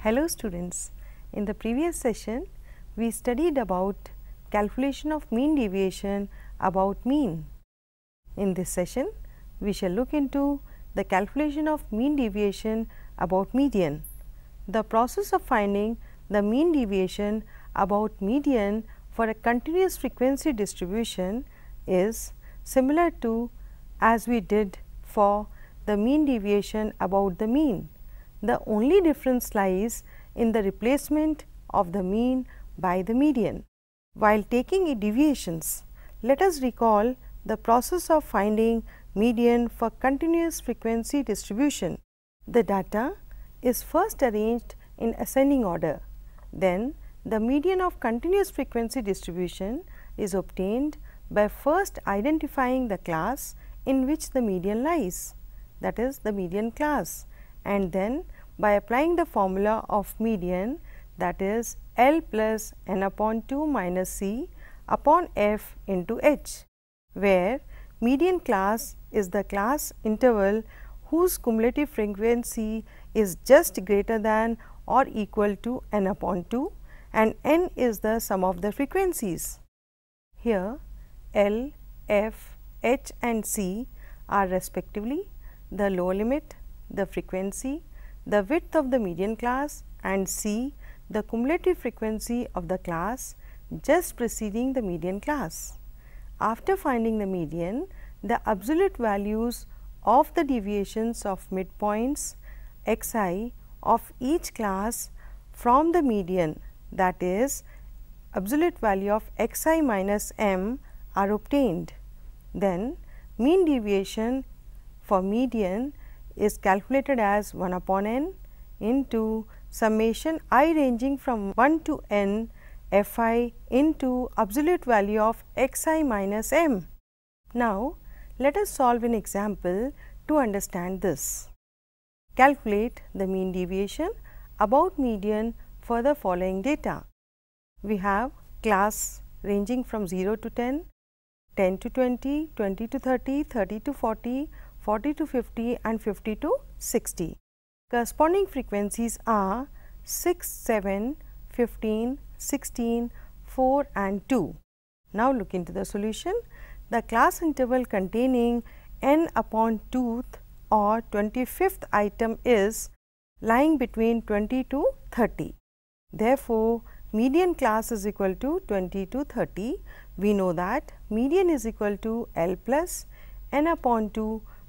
Hello students, in the previous session we studied about calculation of mean deviation about mean. In this session we shall look into the calculation of mean deviation about median. The process of finding the mean deviation about median for a continuous frequency distribution is similar to as we did for the mean deviation about the mean. The only difference lies in the replacement of the mean by the median. While taking deviations, let us recall the process of finding median for continuous frequency distribution. The data is first arranged in ascending order, then the median of continuous frequency distribution is obtained by first identifying the class in which the median lies that is the median class and then by applying the formula of median that is L plus n upon 2 minus c upon f into h where median class is the class interval whose cumulative frequency is just greater than or equal to n upon 2 and n is the sum of the frequencies. Here L, F, H and C are respectively the low limit, the frequency, the width of the median class and C the cumulative frequency of the class just preceding the median class. After finding the median, the absolute values of the deviations of midpoints xi of each class from the median that is absolute value of x i minus m are obtained. Then mean deviation for median is calculated as 1 upon n into summation i ranging from 1 to n f i into absolute value of x i minus m. Now, let us solve an example to understand this. Calculate the mean deviation about median for the following data. We have class ranging from 0 to 10, 10 to 20, 20 to 30, 30 to 40, 40 to 50 and 50 to 60. Corresponding frequencies are 6, 7, 15, 16, 4 and 2. Now, look into the solution. The class interval containing n upon tooth or 25th item is lying between 20 to 30. Therefore, median class is equal to 20 to 30. We know that median is equal to L plus n upon 2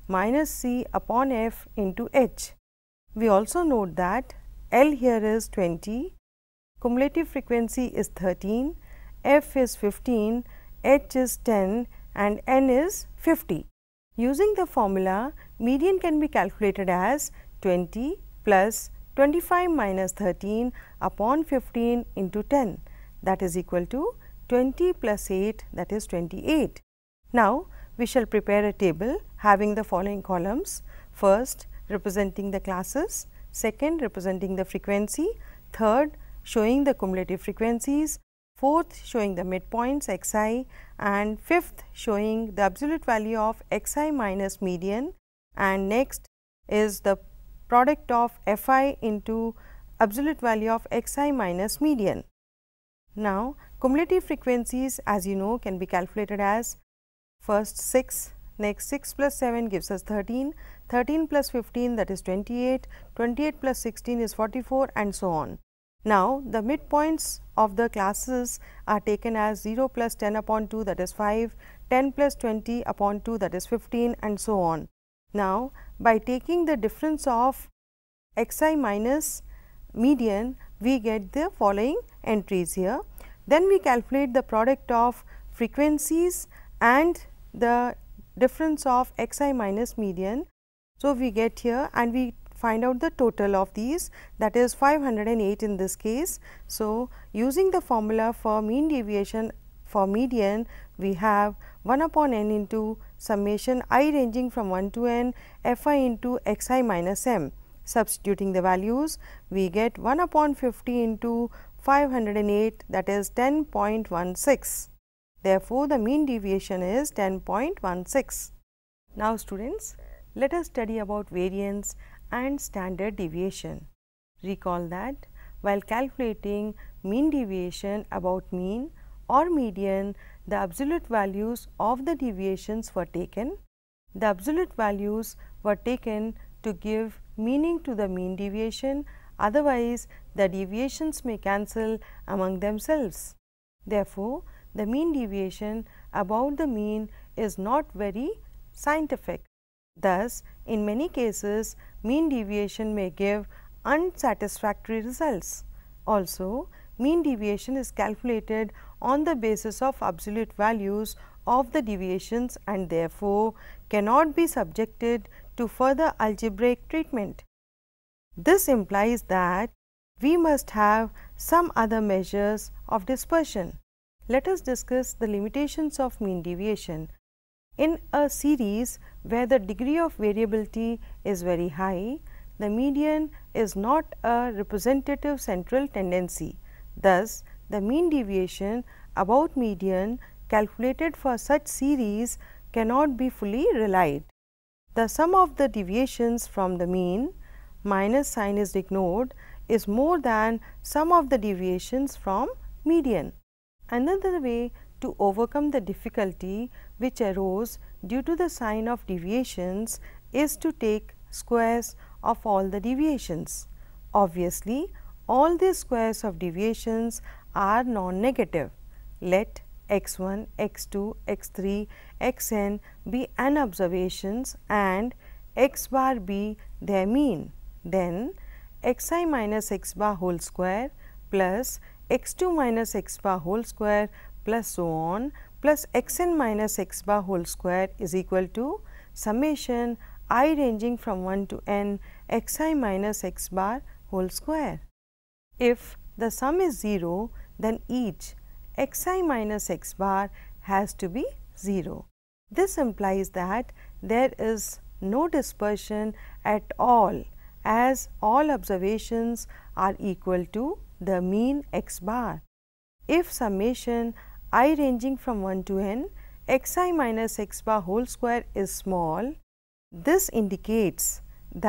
minus c upon f into h. We also note that L here is 20, cumulative frequency is 13, f is 15, h is 10 and n is 50. Using the formula, median can be calculated as 20 plus 25 minus 13 upon 15 into 10 that is equal to 20 plus 8 that is 28. Now, we shall prepare a table having the following columns first representing the classes, second representing the frequency, third showing the cumulative frequencies, fourth showing the midpoints xi and fifth showing the absolute value of xi minus median and next is the product of fi into absolute value of xi minus median. Now, cumulative frequencies as you know can be calculated as first 6, next 6 plus 7 gives us 13, 13 plus 15 that is 28, 28 plus 16 is 44 and so on. Now, the midpoints of the classes are taken as 0 plus 10 upon 2 that is 5, 10 plus 20 upon 2 that is 15 and so on. Now, by taking the difference of xi minus median, we get the following entries here. Then we calculate the product of frequencies and the difference of xi minus median. So, we get here and we find out the total of these that is 508 in this case. So, using the formula for mean deviation for median we have 1 upon n into summation i ranging from 1 to n f i into x i minus m. Substituting the values, we get 1 upon 50 into 508 that is 10.16. Therefore, the mean deviation is 10.16. Now, students, let us study about variance and standard deviation. Recall that while calculating mean deviation about mean or median the absolute values of the deviations were taken. The absolute values were taken to give meaning to the mean deviation, otherwise the deviations may cancel among themselves. Therefore, the mean deviation about the mean is not very scientific. Thus, in many cases mean deviation may give unsatisfactory results. Also, mean deviation is calculated on the basis of absolute values of the deviations and therefore, cannot be subjected to further algebraic treatment. This implies that we must have some other measures of dispersion. Let us discuss the limitations of mean deviation. In a series where the degree of variability is very high, the median is not a representative central tendency. Thus, the mean deviation about median calculated for such series cannot be fully relied. The sum of the deviations from the mean minus sign is ignored is more than sum of the deviations from median. Another way to overcome the difficulty which arose due to the sign of deviations is to take squares of all the deviations. Obviously, all the squares of deviations are non-negative. Let x1, x2, x3, xn be an observations and x bar be their mean. Then xi minus x bar whole square plus x2 minus x bar whole square plus so on plus xn minus x bar whole square is equal to summation i ranging from 1 to n xi minus x bar whole square. If the sum is 0, then each xi minus x bar has to be 0. This implies that there is no dispersion at all as all observations are equal to the mean x bar. If summation i ranging from 1 to n xi minus x bar whole square is small, this indicates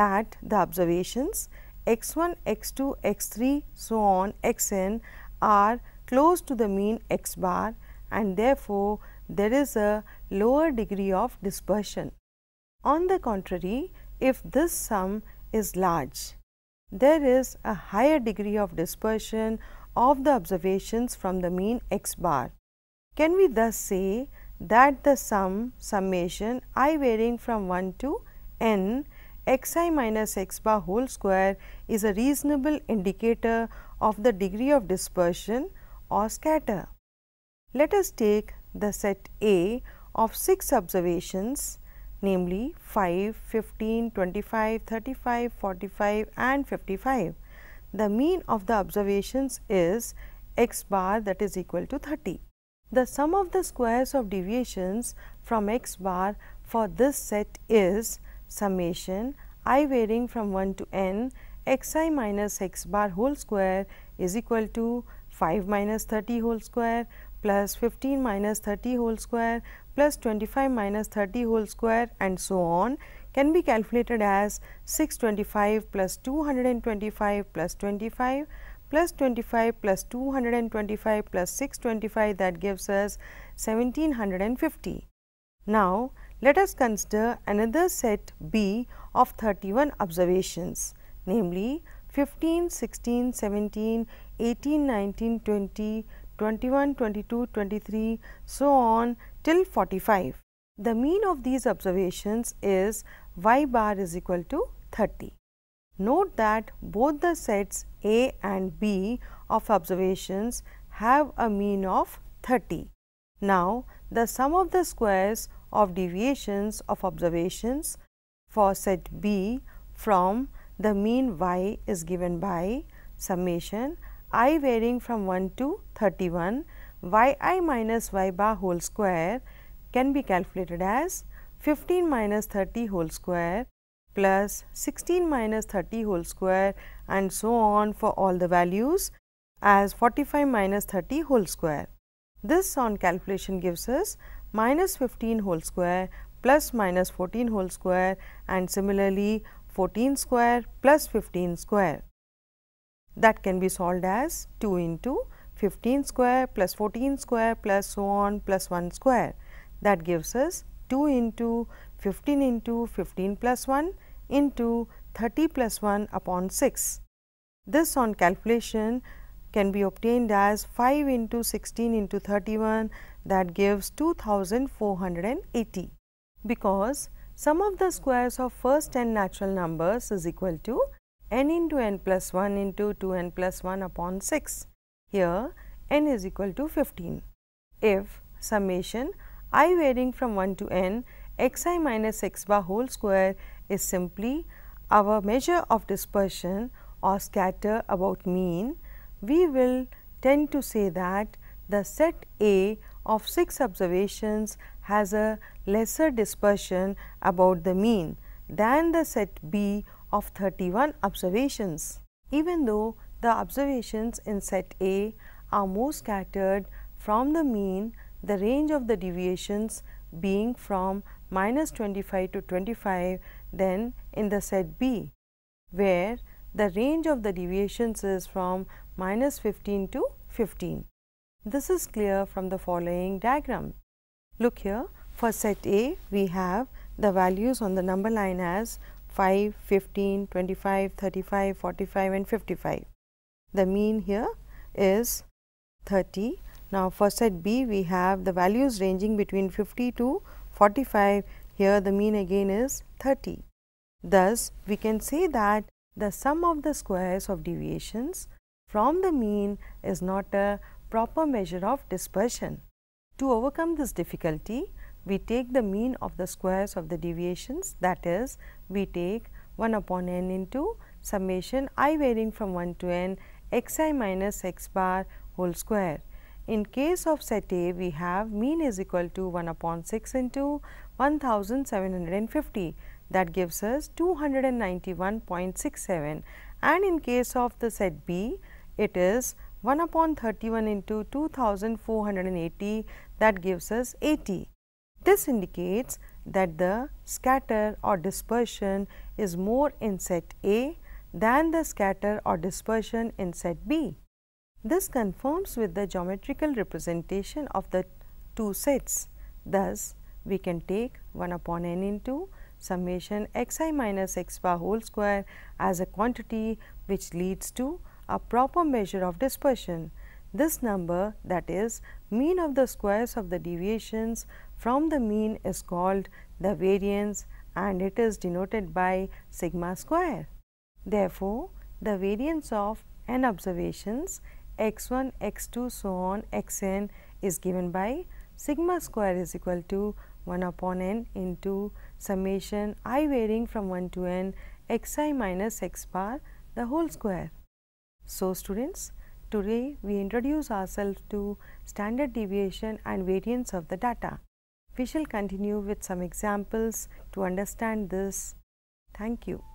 that the observations x 1, x 2, x 3 so on x n are close to the mean x bar and therefore, there is a lower degree of dispersion. On the contrary, if this sum is large, there is a higher degree of dispersion of the observations from the mean x bar. Can we thus say that the sum summation i varying from 1 to n x i minus x bar whole square is a reasonable indicator of the degree of dispersion or scatter. Let us take the set A of 6 observations namely 5, 15, 25, 35, 45 and 55. The mean of the observations is x bar that is equal to 30. The sum of the squares of deviations from x bar for this set is summation i varying from 1 to n x i minus x bar whole square is equal to 5 minus 30 whole square plus 15 minus 30 whole square plus 25 minus 30 whole square and so on can be calculated as 625 plus 225 plus 25 plus 25 plus 225 plus 625 that gives us 1750. Now, let us consider another set B of 31 observations namely 15, 16, 17, 18, 19, 20, 21, 22, 23 so on till 45. The mean of these observations is y bar is equal to 30. Note that both the sets A and B of observations have a mean of 30. Now, the sum of the squares of deviations of observations for set B from the mean y is given by summation i varying from 1 to 31 y i minus y bar whole square can be calculated as 15 minus 30 whole square plus 16 minus 30 whole square and so on for all the values as 45 minus 30 whole square. This on calculation gives us minus 15 whole square plus minus 14 whole square and similarly 14 square plus 15 square. That can be solved as 2 into 15 square plus 14 square plus so on plus 1 square. That gives us 2 into 15 into 15 plus 1 into 30 plus 1 upon 6. This on calculation can be obtained as 5 into 16 into 31 that gives 2480 because sum of the squares of first 10 natural numbers is equal to n into n plus 1 into 2n plus 1 upon 6. Here n is equal to 15. If summation i varying from 1 to n x i minus x bar whole square is simply our measure of dispersion or scatter about mean, we will tend to say that the set A of 6 observations has a lesser dispersion about the mean than the set B of 31 observations, even though the observations in set A are more scattered from the mean, the range of the deviations being from minus 25 to 25 than in the set B, where the range of the deviations is from minus 15 to 15. This is clear from the following diagram. Look here, for set A, we have the values on the number line as 5, 15, 25, 35, 45 and 55. The mean here is 30. Now, for set B, we have the values ranging between 50 to 45. Here, the mean again is 30. Thus, we can say that the sum of the squares of deviations from the mean is not a proper measure of dispersion. To overcome this difficulty, we take the mean of the squares of the deviations that is, we take 1 upon n into summation i varying from 1 to n x i minus x bar whole square. In case of set A, we have mean is equal to 1 upon 6 into 1750 that gives us 291.67 and in case of the set B, it is 1 upon 31 into 2480 that gives us 80. This indicates that the scatter or dispersion is more in set A than the scatter or dispersion in set B. This conforms with the geometrical representation of the two sets. Thus, we can take 1 upon n into summation x i minus x bar whole square as a quantity which leads to a proper measure of dispersion. This number that is mean of the squares of the deviations from the mean is called the variance and it is denoted by sigma square. Therefore, the variance of n observations x1, x2, so on, xn is given by sigma square is equal to 1 upon n into summation i varying from 1 to n xi minus x bar the whole square. So, students today we introduce ourselves to standard deviation and variance of the data. We shall continue with some examples to understand this. Thank you.